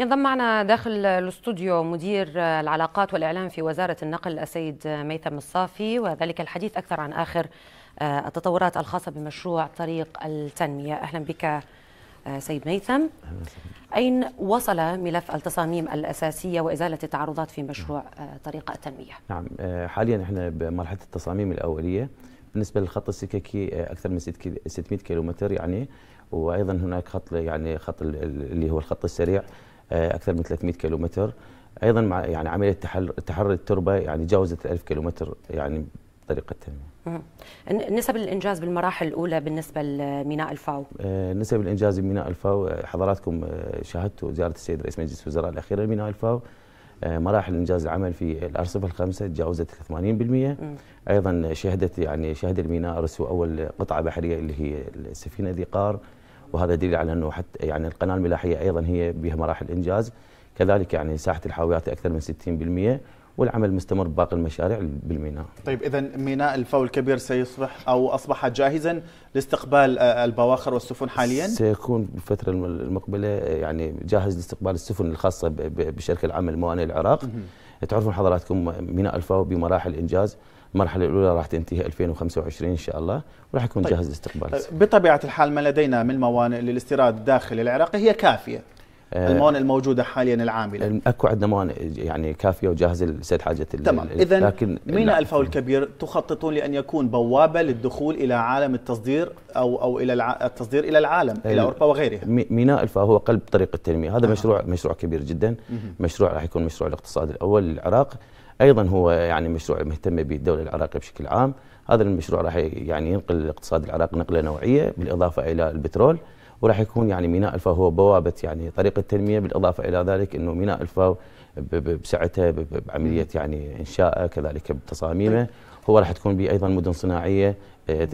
ينضم معنا داخل الاستوديو مدير العلاقات والإعلام في وزارة النقل السيد ميثم الصافي وذلك الحديث أكثر عن آخر آه، التطورات الخاصة بمشروع طريق التنمية أهلا بك آه، سيد ميثم أين وصل ملف التصاميم الأساسية وإزالة التعارضات في مشروع آه، طريق التنمية؟ نعم حاليا احنا بمرحلة التصاميم الأولية بالنسبة للخط السككي أكثر من 600 كيلومتر يعني وأيضا هناك خط يعني خط اللي هو الخط السريع آه، اكثر من 300 كيلومتر ايضا مع يعني عمليه تحرر التربه يعني تجاوزت 1000 كيلومتر يعني بطريقه تامه. نسب الانجاز بالمراحل الاولى بالنسبه لميناء الفاو آه، نسب الانجاز بميناء الفاو آه، حضراتكم شاهدتوا زياره السيد رئيس مجلس الوزراء الاخيره لميناء الفاو مراحل انجاز العمل في الارصفه الخمسه تجاوزت 80% مم. ايضا شهدت يعني شهد الميناء رسو اول قطعه بحريه اللي هي السفينه ذي قار وهذا دليل على انه حتى يعني القناه الملاحيه ايضا هي بها مراحل انجاز كذلك يعني ساحه الحاويات اكثر من 60% والعمل مستمر بباقي المشاريع بالميناء. طيب اذا ميناء الفو الكبير سيصبح او اصبح جاهزا لاستقبال آه، البواخر والسفن حاليا؟ سيكون بالفتره المقبله آه، يعني جاهز لاستقبال السفن الخاصه بشركه العمل موانئ العراق. تعرفون حضراتكم ميناء الفو بمراحل انجاز المرحله الاولى راح تنتهي 2025 ان شاء الله وراح يكون طيب. جاهز لاستقبال طيب، بطبيعه الحال ما لدينا من موانئ للاستيراد داخل العراق هي كافيه آه، الموانئ الموجوده حاليا العامله اكو عندنا موانئ يعني كافيه وجاهزه لسد حاجه تمام اذا لكن ميناء الفاو الكبير تخططون لان يكون بوابه للدخول الى عالم التصدير او او الى التصدير الى العالم الى اوروبا وغيرها ميناء الفاو هو قلب طريق التنميه هذا آه. مشروع مشروع كبير جدا مشروع راح يكون مشروع الاقتصاد الاول للعراق ايضا هو يعني مشروع مهتم به الدوله العراقيه بشكل عام هذا المشروع راح يعني ينقل الاقتصاد العراقي نقله نوعيه بالاضافه الى البترول وراح يكون يعني ميناء الفا هو بوابه يعني طريق التنميه بالاضافه الى ذلك انه ميناء الفا بسعته بعمليه يعني انشائه كذلك بتصاميمه هو راح تكون به ايضا مدن صناعيه آه،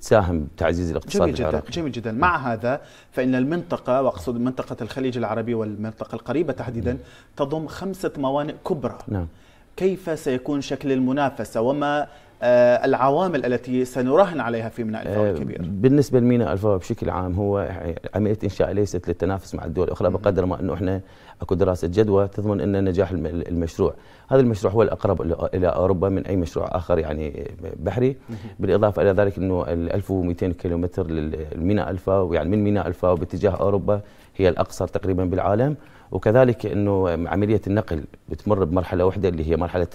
تساهم بتعزيز الاقتصاد جميل جدا جميل جدا مع هذا فان المنطقه واقصد منطقه الخليج العربي والمنطقه القريبه تحديدا نعم. تضم خمسه موانئ كبرى نعم كيف سيكون شكل المنافسة وما آه، العوامل التي سنراهن عليها في ميناء الفاو آه، الكبير؟ بالنسبه لميناء الفاو بشكل عام هو عمليه انشاء ليست للتنافس مع الدول الاخرى بقدر ما انه احنا اكو دراسه جدوى تضمن ان نجاح المشروع، هذا المشروع هو الاقرب الى اوروبا من اي مشروع اخر يعني بحري، بالاضافه الى ذلك انه ال 1200 كيلومتر لميناء الفاو يعني من ميناء الفاو باتجاه اوروبا هي الاقصر تقريبا بالعالم وكذلك انه عمليه النقل بتمر بمرحله واحده اللي هي مرحله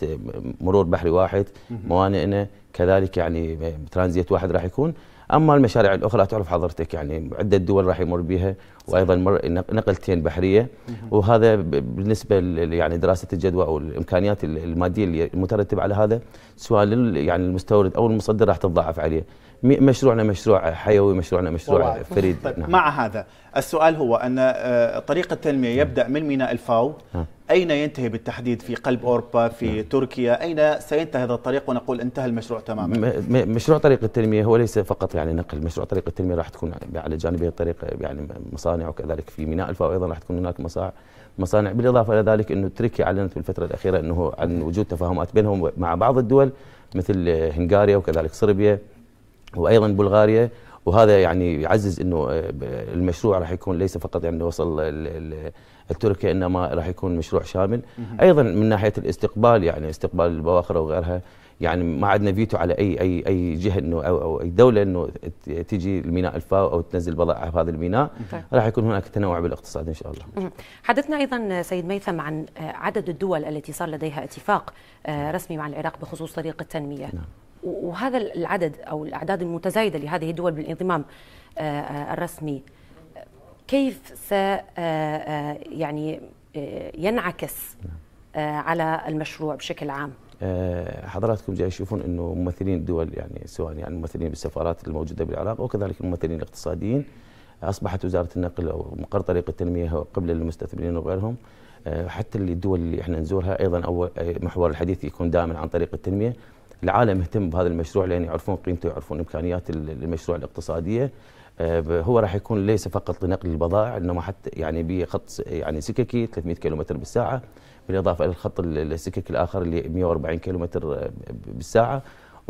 مرور بحري واحد موانئنا كذلك يعني ترانزيت واحد راح يكون اما المشاريع الاخرى تعرف حضرتك يعني عده دول راح يمر بها وايضا مر نقلتين بحريه وهذا بالنسبه يعني دراسه الجدوى او الامكانيات الماديه اللي المترتبه على هذا سواء يعني المستورد او المصدر راح تتضاعف عليه مشروعنا مشروع حيوي مشروعنا مشروع فريد طيب نعم. مع هذا السؤال هو ان آه، طريق التنميه نعم. يبدا من ميناء الفاو نعم. أين ينتهي بالتحديد في قلب أوروبا في نعم. تركيا أين سينتهي هذا الطريق ونقول انتهى المشروع تماما مشروع طريق التنمية هو ليس فقط يعني نقل مشروع طريق التنمية راح تكون يعني على جانبي الطريق يعني مصانع وكذلك في ميناء الفاو أيضا راح تكون هناك مصانع مصانع بالإضافة إلى ذلك أنه تركيا أعلنت في الفترة الأخيرة أنه عن وجود تفاهمات بينهم مع بعض الدول مثل هنغاريا وكذلك صربيا وأيضا بلغاريا وهذا يعني يعزز انه آه، المشروع راح يكون ليس فقط يعني وصل التركي انما راح يكون مشروع شامل ايضا من ناحيه الاستقبال يعني استقبال البواخر وغيرها يعني ما عندنا فيتو على اي اي اي جهه انه أو, او اي دوله انه تجي الميناء الفاو او تنزل بضائع في هذا الميناء طيب. راح يكون هناك تنوع بالاقتصاد ان شاء الله. حدثنا ايضا سيد ميثم عن عدد الدول التي صار لديها اتفاق آه، رسمي مع العراق بخصوص طريق التنميه. نعم. وهذا العدد او الاعداد المتزايده لهذه الدول بالانضمام آه، آه، الرسمي كيف س آه، آه، يعني آه، ينعكس على المشروع بشكل عام؟ حضراتكم جاي تشوفون انه ممثلين الدول يعني سواء يعني ممثلين بالسفارات الموجوده بالعراق وكذلك الممثلين الاقتصاديين اصبحت وزاره النقل او مقر طريق التنميه قبل المستثمرين وغيرهم حتى الدول اللي احنا نزورها ايضا او محور الحديث يكون دائما عن طريق التنميه العالم مهتم بهذا المشروع لان يعرفون قيمته يعرفون امكانيات المشروع الاقتصاديه آه، هو راح يكون ليس فقط لنقل البضائع انما حتى يعني بخط يعني سككي 300 كيلومتر بالساعه بالاضافه الى الخط السككي الاخر اللي 140 كيلومتر آه، بالساعه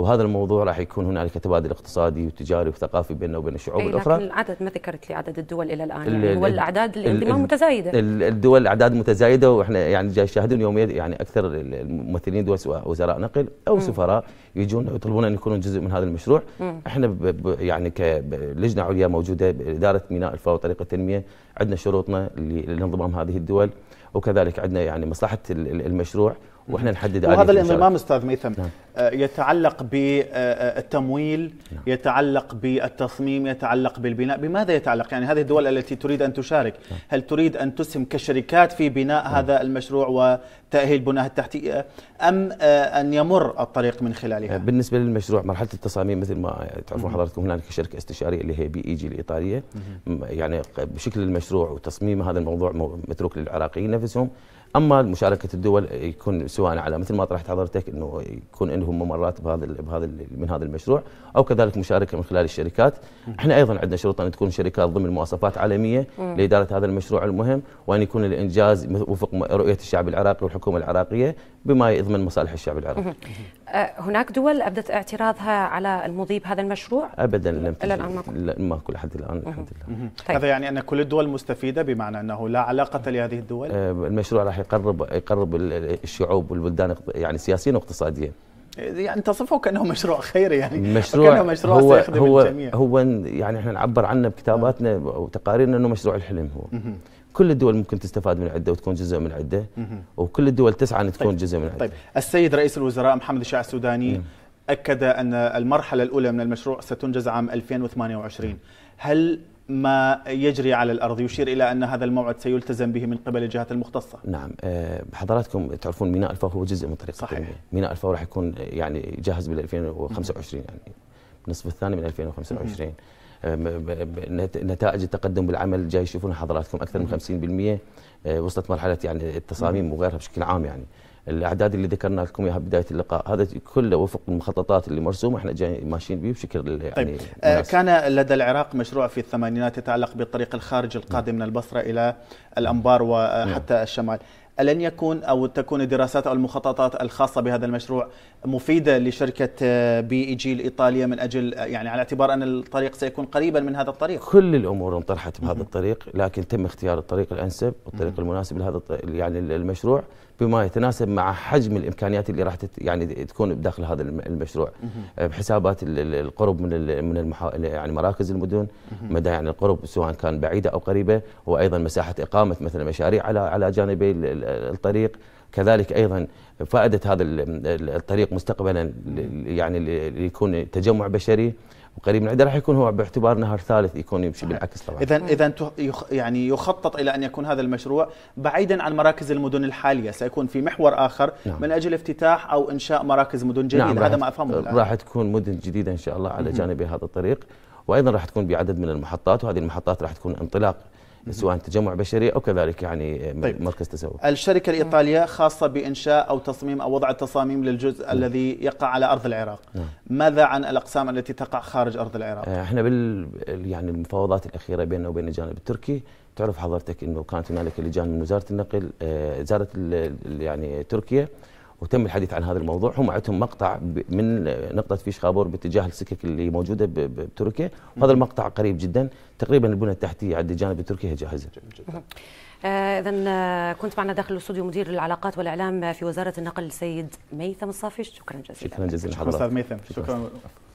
وهذا الموضوع راح يكون هنالك تبادل اقتصادي وتجاري وثقافي بيننا وبين الشعوب أي الاخرى لكن العدد ما ذكرت لي عدد الدول الى الان يعني هو الاعداد الانضمام متزايده الدول اعداد متزايده واحنا يعني جاي يشاهدون يوميا يعني اكثر الممثلين دول سواء وزراء نقل او م. سفراء يجون يطلبون ان يكونوا جزء من هذا المشروع م. احنا ب يعني كلجنه عليا موجوده باداره ميناء الفا وطريقه التنميه عندنا شروطنا لانضمام هذه الدول وكذلك عندنا يعني مصلحه المشروع واحنا نحدد وهذا الانضمام استاذ ميثم نعم. آه، يتعلق بالتمويل آه، آه، نعم. يتعلق بالتصميم يتعلق بالبناء بماذا يتعلق يعني هذه الدول التي تريد ان تشارك نعم. هل تريد ان تسهم كشركات في بناء نعم. هذا المشروع وتاهيل بناه التحتيه ام ان يمر الطريق من خلالها بالنسبه للمشروع مرحله التصاميم مثل ما تعرفون حضراتكم هناك شركه استشاريه اللي هي بي اي جي الايطاليه يعني بشكل المشروع وتصميم هذا الموضوع متروك للعراقيين نفسهم اما مشاركه الدول يكون سواء على مثل ما طرحت حضرتك انه يكون عندهم ممرات بهذا بهذا من هذا المشروع او كذلك مشاركه من خلال الشركات احنا ايضا عندنا شروط ان تكون شركات ضمن مواصفات عالميه لاداره هذا المشروع المهم وان يكون الانجاز وفق رؤيه الشعب العراقي والحكومه العراقيه بما يضمن مصالح الشعب العراقي أه، هناك دول ابدت اعتراضها على المضي بهذا المشروع ابدا لم الى الان ما كل حد الان الحمد لله طيب. هذا يعني ان كل الدول مستفيده بمعنى انه لا علاقه لهذه الدول أه، المشروع راح يقرب يقرب الشعوب والبلدان يعني سياسيا واقتصاديا يعني تصفه كانه مشروع خيري يعني مشروع كانه مشروع هو سيخدم هو الجميع هو يعني احنا نعبر عنه بكتاباتنا وتقاريرنا انه مشروع الحلم هو كل الدول ممكن تستفاد من عده وتكون جزء من عده وكل الدول تسعى ان طيب، تكون طيب جزء من عده طيب السيد رئيس الوزراء محمد الشاع السوداني نعم. اكد ان المرحله الاولى من المشروع ستنجز عام 2028 نعم. هل ما يجري على الأرض يشير إلى أن هذا الموعد سيلتزم به من قبل الجهات المختصة نعم آه، حضراتكم تعرفون ميناء الفور هو جزء من طريق صحيح ميناء الفور راح يكون يعني جاهز بال 2025 يعني النصف الثاني من 2025 آه، نتائج التقدم بالعمل جاي يشوفونها حضراتكم اكثر من 50% آه، وصلت مرحله يعني التصاميم وغيرها بشكل عام يعني الاعداد اللي ذكرنا لكم اياها بدايه اللقاء هذا كله وفق المخططات اللي مرسومه احنا جاي ماشيين به بشكل طيب، يعني طيب. كان لدى العراق مشروع في الثمانينات يتعلق بالطريق الخارجي القادم نعم. من البصره الى الانبار نعم. وحتى الشمال ألن يكون أو تكون الدراسات أو المخططات الخاصة بهذا المشروع مفيدة لشركة آه، بي إي جي الإيطالية من أجل آه، يعني على اعتبار أن الطريق سيكون قريبا من هذا الطريق كل الأمور انطرحت بهذا الطريق لكن تم اختيار الطريق الأنسب والطريق المناسب لهذا يعني المشروع بما يتناسب مع حجم الامكانيات اللي راح يعني تكون بداخل هذا المشروع آه، بحسابات القرب من من يعني مراكز المدن مدى يعني القرب سواء كان بعيده او قريبه وايضا مساحه اقامه مثلا مشاريع على على جانبي الطريق كذلك ايضا فائده هذا الطريق مستقبلا يعني ليكون تجمع بشري وقريب من عده راح يكون هو باعتبار نهر ثالث يكون يمشي بالعكس طبعا اذا اذا يعني يخطط الى ان يكون هذا المشروع بعيدا عن مراكز المدن الحاليه سيكون في محور اخر نعم. من اجل افتتاح او انشاء مراكز مدن جديده نعم هذا ما افهمه الان راح تكون مدن جديده ان شاء الله على جانب هذا الطريق وايضا راح تكون بعدد من المحطات وهذه المحطات راح تكون انطلاق سواء تجمع بشري او كذلك يعني آه، طيب. مركز تسوق. الشركه الايطاليه خاصه بانشاء او تصميم او وضع التصاميم للجزء م. الذي يقع على ارض العراق. م. نعم. ماذا عن الاقسام التي تقع خارج ارض العراق؟ آه، احنا بال يعني المفاوضات الاخيره بيننا وبين الجانب التركي تعرف حضرتك انه كانت هنالك لجان من وزاره النقل آه، زارت يعني تركيا وتم الحديث عن هذا الموضوع هم عندهم مقطع من نقطه فيش خابور باتجاه السكك اللي موجوده بتركيا وهذا المقطع قريب جدا تقريبا البنى التحتيه عند جانب تركيا جاهزه آه، اذا آه، كنت معنا داخل الاستوديو مدير العلاقات والاعلام في وزاره النقل السيد ميثم الصافي شكرا جزيلا شكرا جزيلا استاذ ميثم شكرا